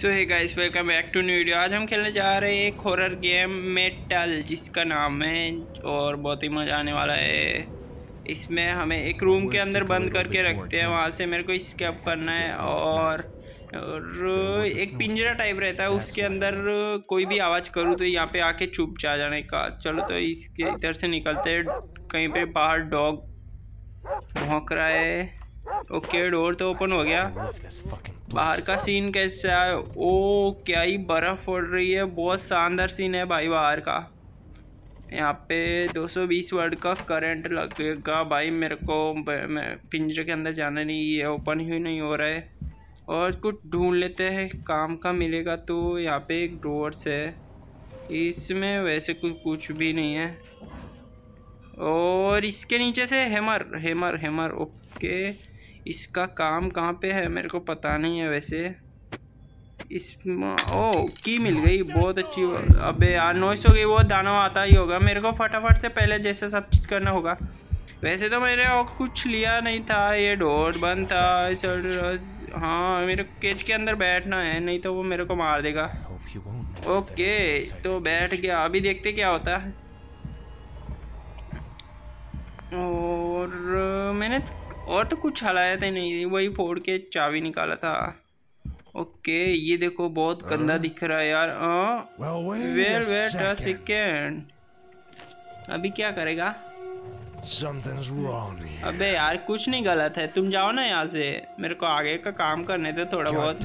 सो है guys welcome back to new video आज हम खेलने जा रहे हैं एक हॉरर गेम मेटल जिसका नाम है और बहुत ही मज़ा आने वाला है इसमें हमें एक रूम के अंदर बंद करके रखते हैं वहाँ से मेरे को स्केप करना है और और एक पिंजरा टाइप रहता है उसके अंदर कोई भी आवाज़ करूँ तो यहाँ पे आके चुप जा जाने का चलो तो इसके इधर से निकलते कहीं पर बाहर डॉग भोंक रहा है ओके डोर तो ओपन हो गया बाहर का सीन कैसा है ओ क्या ही बर्फ़ पड़ रही है बहुत शानदार सीन है भाई बाहर का यहाँ पे 220 वर्ड का करंट लगेगा भाई मेरे को मैं पिंजरे के अंदर जाना नहीं है ओपन ही नहीं हो रहा है और कुछ ढूंढ लेते हैं काम का मिलेगा तो यहाँ पे एक डोर्स है इसमें वैसे कुछ कुछ भी नहीं है और इसके नीचे से हेमर हेमर हेमर ओके इसका काम कहाँ पे है मेरे को पता नहीं है वैसे इस ओ की मिल गई बहुत अच्छी अबे यार नॉइस हो गई वो दाना आता ही होगा मेरे को फटाफट से पहले जैसे सब चीज़ करना होगा वैसे तो मेरे और कुछ लिया नहीं था ये डोर बंद था हाँ मेरे केज के अंदर बैठना है नहीं तो वो मेरे को मार देगा ओके तो बैठ गया अभी देखते क्या होता है और मैंने और तो कुछ हलाया था तो नहीं वही फोड़ के चाबी निकाला था ओके ये देखो बहुत हाँ। गंदा दिख रहा है यार वेयर वेट सेकेंड अभी क्या करेगा अबे यार कुछ नहीं गलत है तुम जाओ ना यहाँ से मेरे को आगे का काम करने थे थोड़ा बहुत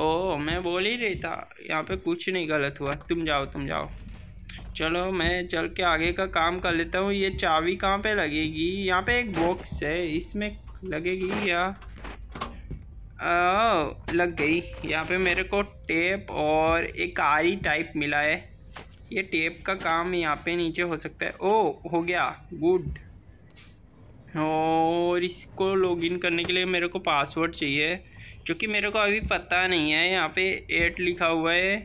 ओ मैं बोल ही रही था यहाँ पे कुछ नहीं गलत हुआ तुम जाओ तुम जाओ चलो मैं चल के आगे का काम कर लेता हूँ ये चाबी कहाँ पे लगेगी यहाँ पे एक बॉक्स है इसमें लगेगी या आ, लग गई यहाँ पे मेरे को टेप और एक आरी टाइप मिला है ये टेप का काम यहाँ पे नीचे हो सकता है ओ हो गया गुड और इसको लॉगिन करने के लिए मेरे को पासवर्ड चाहिए क्योंकि मेरे को अभी पता नहीं है यहाँ पे एट लिखा हुआ है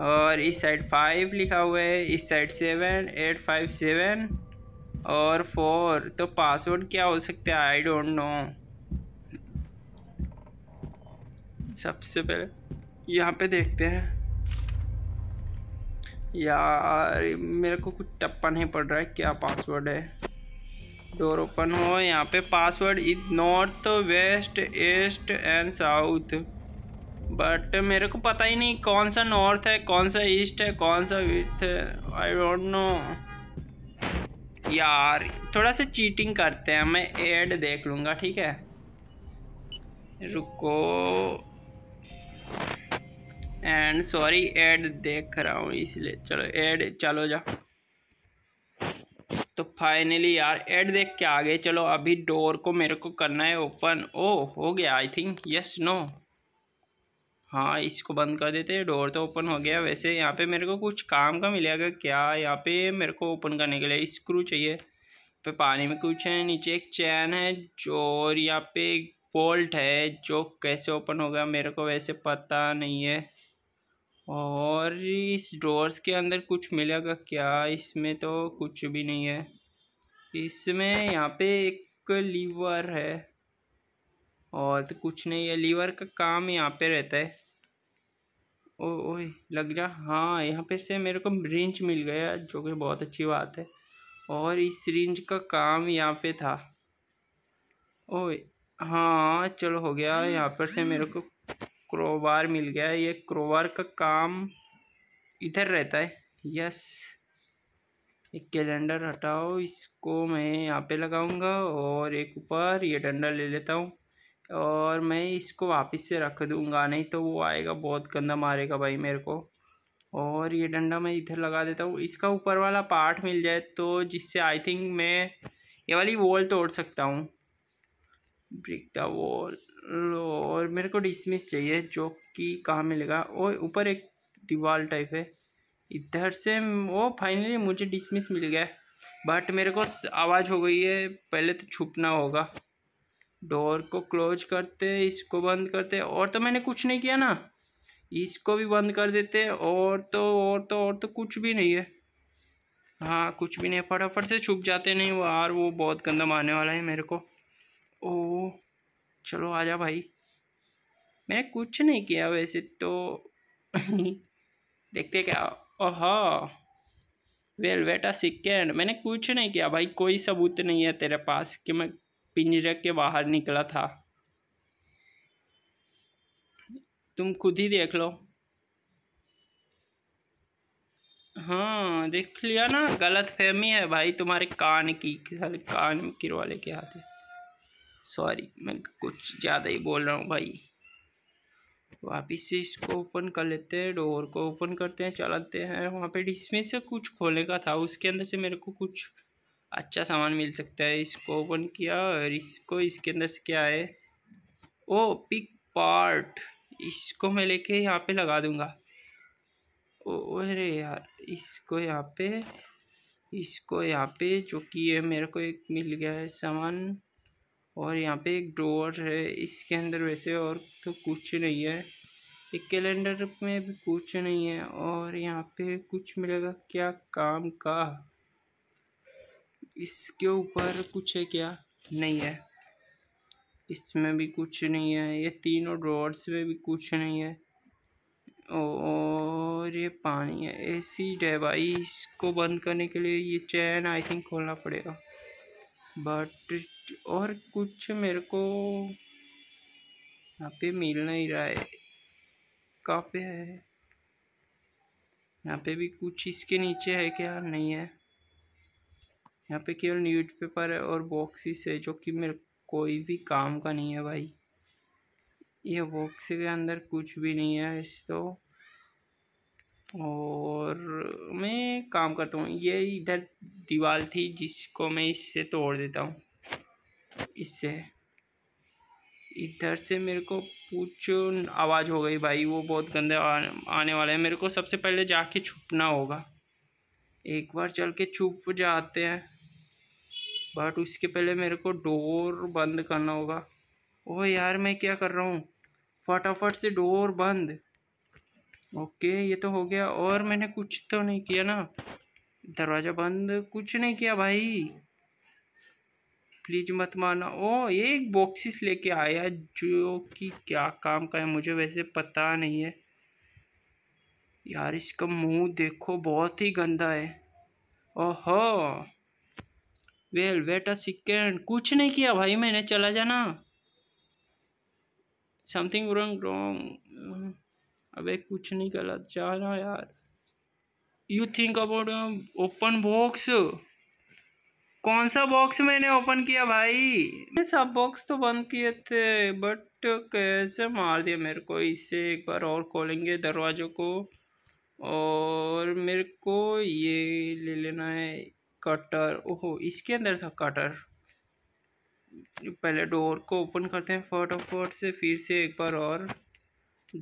और इस साइड फाइव लिखा हुआ है इस side seven eight five seven और फोर तो पासवर्ड क्या हो सकता है आई डोंट नो सबसे पहले यहाँ पे देखते हैं यार मेरे को कुछ टप्पा नहीं पड़ रहा है क्या पासवर्ड है डोर ओपन हो यहाँ पे password is north west east and south but मेरे को पता ही नहीं कौन सा नॉर्थ है कौन सा ईस्ट है कौन सा वेस्ट है आई डोंट नो यार थोड़ा सा चीटिंग करते हैं मैं एड देख लूँगा ठीक है रुको एंड सॉरी एड देख रहा हूँ इसलिए चलो एड चलो जा तो फाइनली यार एड देख के आ गए चलो अभी डोर को मेरे को करना है ओपन ओ oh, हो गया आई थिंक यस नो हाँ इसको बंद कर देते डोर तो ओपन हो गया वैसे यहाँ पे मेरे को कुछ काम का मिलेगा क्या यहाँ पे मेरे को ओपन करने के लिए स्क्रू चाहिए पे पानी में कुछ है नीचे एक चैन है जो और यहाँ पे एक बोल्ट है जो कैसे ओपन होगा मेरे को वैसे पता नहीं है और इस डोर्स के अंदर कुछ मिलेगा क्या इसमें तो कुछ भी नहीं है इसमें यहाँ पे एक लीवर है और तो कुछ नहीं है लीवर का काम यहाँ पे रहता है ओ ओह लग जा हाँ यहाँ पे से मेरे को रिंच मिल गया जो कि बहुत अच्छी बात है और इस रिंच का काम यहाँ पे था ओह हाँ चलो हो गया यहाँ पर से मेरे को क्रोबार मिल गया ये क्रोबार का काम इधर रहता है यस एक कैलेंडर हटाओ इसको मैं यहाँ पे लगाऊंगा और एक ऊपर ये डंडा ले लेता हूँ और मैं इसको वापस से रख दूँगा नहीं तो वो आएगा बहुत गंदा मारेगा भाई मेरे को और ये डंडा मैं इधर लगा देता हूँ इसका ऊपर वाला पार्ट मिल जाए तो जिससे आई थिंक मैं ये वाली वॉल तोड़ सकता हूँ ब्रिक द वॉल और मेरे को डिसमिस चाहिए जो कि कहाँ मिलेगा और ऊपर एक दीवार टाइप है इधर से वो फाइनली मुझे डिसमिस मिल गया बट मेरे को आवाज़ हो गई है पहले तो छुपना होगा डोर को क्लोज करते हैं इसको बंद करते हैं और तो मैंने कुछ नहीं किया ना इसको भी बंद कर देते हैं और तो और तो और तो कुछ भी नहीं है हाँ कुछ भी नहीं फटाफट से छुप जाते नहीं वो यार वो बहुत गंदा मारने वाला है मेरे को ओ चलो आ जा भाई मैंने कुछ नहीं किया वैसे तो देखते क्या ओहा वेल बेटा अ सेकेंड मैंने कुछ नहीं किया भाई कोई सबूत नहीं है तेरे पास कि मैं पिंजरे के बाहर निकला था तुम खुद ही देख लो हाँ देख लिया ना गलत फहमी है भाई तुम्हारे कान की साले कान के हाथ है सॉरी मैं कुछ ज़्यादा ही बोल रहा हूँ भाई वापिस से इसको ओपन कर लेते हैं डोर को ओपन करते हैं चलाते हैं वहाँ पे डिसमें से कुछ खोलने का था उसके अंदर से मेरे को कुछ अच्छा सामान मिल सकता है इसको ओपन किया और इसको इसके अंदर से क्या है ओ पिक पार्ट इसको मैं लेके यहाँ पर लगा दूँगा ओ अरे यार इसको यहाँ पे इसको यहाँ पे जो कि है मेरे को एक मिल गया है सामान और यहाँ पे एक डोर है इसके अंदर वैसे और तो कुछ नहीं है एक कैलेंडर में भी कुछ नहीं है और यहाँ पे कुछ मिलेगा क्या काम का इसके ऊपर कुछ है क्या नहीं है इसमें भी कुछ नहीं है ये तीनों ड्रॉर्स में भी कुछ नहीं है और ये पानी है एसिड है भाई इसको बंद करने के लिए ये चैन आई थिंक खोलना पड़ेगा बट और कुछ मेरे को यहाँ पे मिल नहीं रहा है कहाँ पे है यहाँ पे भी कुछ इसके नीचे है क्या नहीं है यहाँ पे केवल न्यूज़पेपर है और बॉक्सिस है जो कि मेरे कोई भी काम का नहीं है भाई ये बॉक्स के अंदर कुछ भी नहीं है ऐसे तो और मैं काम करता हूँ ये इधर दीवार थी जिसको मैं इससे तोड़ देता हूँ इससे इधर से मेरे को कुछ आवाज़ हो गई भाई वो बहुत गंदे आने वाला है मेरे को सबसे पहले जाके छुपना होगा एक बार चल के छुप जाते हैं बट उसके पहले मेरे को डोर बंद करना होगा ओह यार मैं क्या कर रहा हूँ फटाफट से डोर बंद ओके ये तो हो गया और मैंने कुछ तो नहीं किया ना दरवाज़ा बंद कुछ नहीं किया भाई प्लीज़ मत माना ओ ये एक बॉक्सिस लेके आया जो कि क्या काम का है मुझे वैसे पता नहीं है यार इसका मुंह देखो बहुत ही गंदा है ओहो वेल वेट अ सेकेंड कुछ नहीं किया भाई मैंने चला जाना समथिंग रॉन्ग रॉन्ग अबे कुछ नहीं गलत जाना यार you think about open box कौन सा बॉक्स मैंने ओपन किया भाई सब बॉक्स तो बंद किए थे बट कैसे मार दिया मेरे को इससे एक बार और खोलेंगे दरवाज़ों को और मेरे को ये ले लेना है कटर ओहो इसके अंदर था कटर पहले डोर को ओपन करते हैं फटाफट से फिर से एक बार और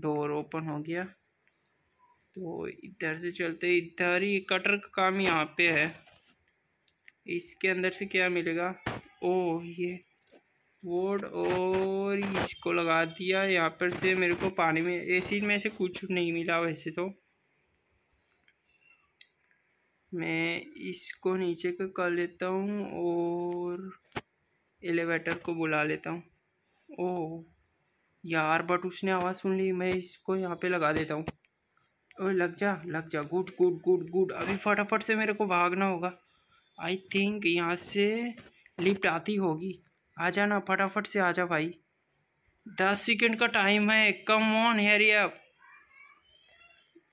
डोर ओपन हो गया तो इधर से चलते इधर ही कटर का काम यहाँ पे है इसके अंदर से क्या मिलेगा ओ ये वोड और इसको लगा दिया यहाँ पर से मेरे को पानी में एसिड में से कुछ नहीं मिला वैसे तो मैं इसको नीचे का कर लेता हूँ और एलिवेटर को बुला लेता हूँ ओह यार बट उसने आवाज़ सुन ली मैं इसको यहाँ पे लगा देता हूँ ओह लग जा लग जा गुड गुड गुड गुड अभी फटाफट से मेरे को भागना होगा आई थिंक यहाँ से लिफ्ट आती होगी आ जाना फटाफट से आ जा भाई दस सेकेंड का टाइम है come on hurry up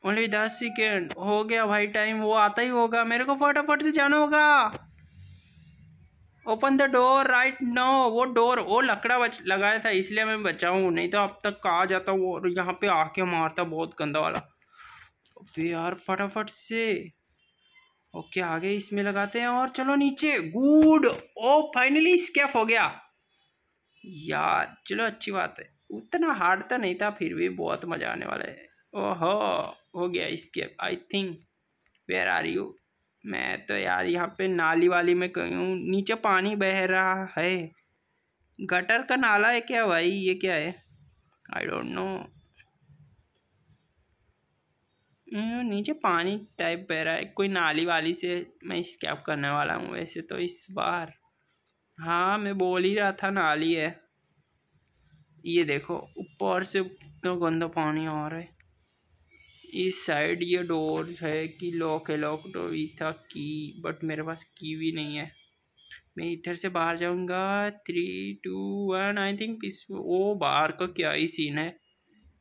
only दस सेकेंड हो गया भाई टाइम वो आता ही होगा मेरे को फटाफट से जाना होगा open the door right no वो डोर वो लकड़ा बच लगाया था इसलिए मैं बचाऊँ नहीं तो अब तक कहा जाता वो और यहाँ पे आके मारता बहुत गंदा वाला अबे यार फटाफट से ओके आगे इसमें लगाते हैं और चलो नीचे गुड ओ फाइनली स्केप हो गया यार चलो अच्छी बात है उतना हार्ड तो नहीं था फिर भी बहुत मज़ा आने वाला है ओहो हो गया इसके I think where are you मैं तो यार यहाँ पे नाली वाली में हूँ नीचे पानी बह रहा है गटर का नाला है क्या भाई ये क्या है आई डोंट नो नीचे पानी टाइप बह रहा है कोई नाली वाली से मैं स्कैप करने वाला हूँ वैसे तो इस बार हाँ मैं बोल ही रहा था नाली है ये देखो ऊपर से इतना गंदा पानी आ रहा है इस साइड ये डोर है कि लॉक है लॉक तो ही था की बट मेरे पास की भी नहीं है मैं इधर से बाहर जाऊंगा three two one I think is वो बाहर का क्या ही सीन है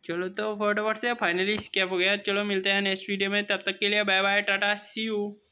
चलो तो फटोफट से फाइनली स्केप हो गया चलो मिलते हैं नेक्स्ट वीडियो में तब तक के लिए bye bye tata see you